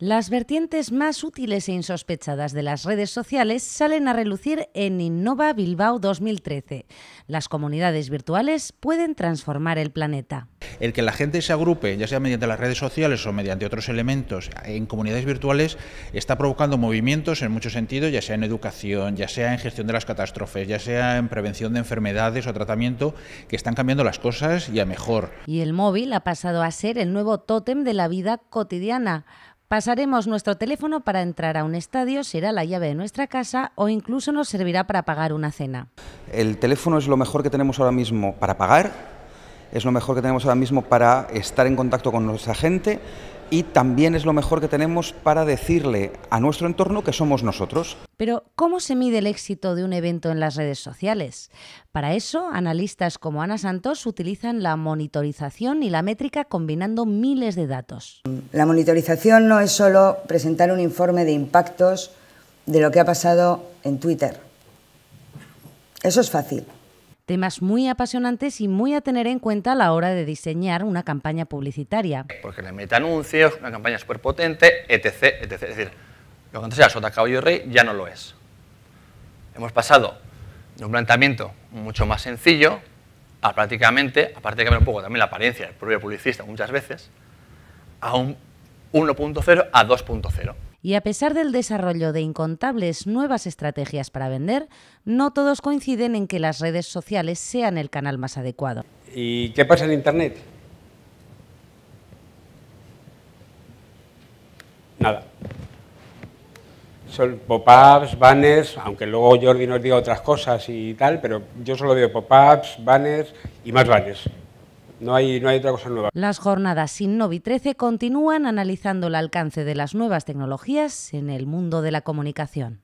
Las vertientes más útiles e insospechadas de las redes sociales salen a relucir en Innova Bilbao 2013. Las comunidades virtuales pueden transformar el planeta. El que la gente se agrupe, ya sea mediante las redes sociales o mediante otros elementos, en comunidades virtuales, está provocando movimientos en muchos sentidos, ya sea en educación, ya sea en gestión de las catástrofes, ya sea en prevención de enfermedades o tratamiento, que están cambiando las cosas y mejor. Y el móvil ha pasado a ser el nuevo tótem de la vida cotidiana Pasaremos nuestro teléfono para entrar a un estadio, será la llave de nuestra casa o incluso nos servirá para pagar una cena. El teléfono es lo mejor que tenemos ahora mismo para pagar, es lo mejor que tenemos ahora mismo para estar en contacto con nuestra gente y también es lo mejor que tenemos para decirle a nuestro entorno que somos nosotros. Pero, ¿cómo se mide el éxito de un evento en las redes sociales? Para eso, analistas como Ana Santos utilizan la monitorización y la métrica combinando miles de datos. La monitorización no es solo presentar un informe de impactos de lo que ha pasado en Twitter. Eso es fácil. Temas muy apasionantes y muy a tener en cuenta a la hora de diseñar una campaña publicitaria. Porque le mete anuncios, una campaña súper potente, etc, etc. Es decir, lo que antes era sota, caballo rey ya no lo es. Hemos pasado de un planteamiento mucho más sencillo a prácticamente, aparte de me lo pongo también la apariencia del propio publicista muchas veces, a un 1.0 a 2.0. Y a pesar del desarrollo de incontables nuevas estrategias para vender, no todos coinciden en que las redes sociales sean el canal más adecuado. ¿Y qué pasa en Internet? Nada. Son pop-ups, banners, aunque luego Jordi nos diga otras cosas y tal, pero yo solo veo pop-ups, banners y más banners. No hay, otra cosa nueva. Las jornadas sin Novi 13 continúan analizando el alcance de las nuevas tecnologías en el mundo de la comunicación.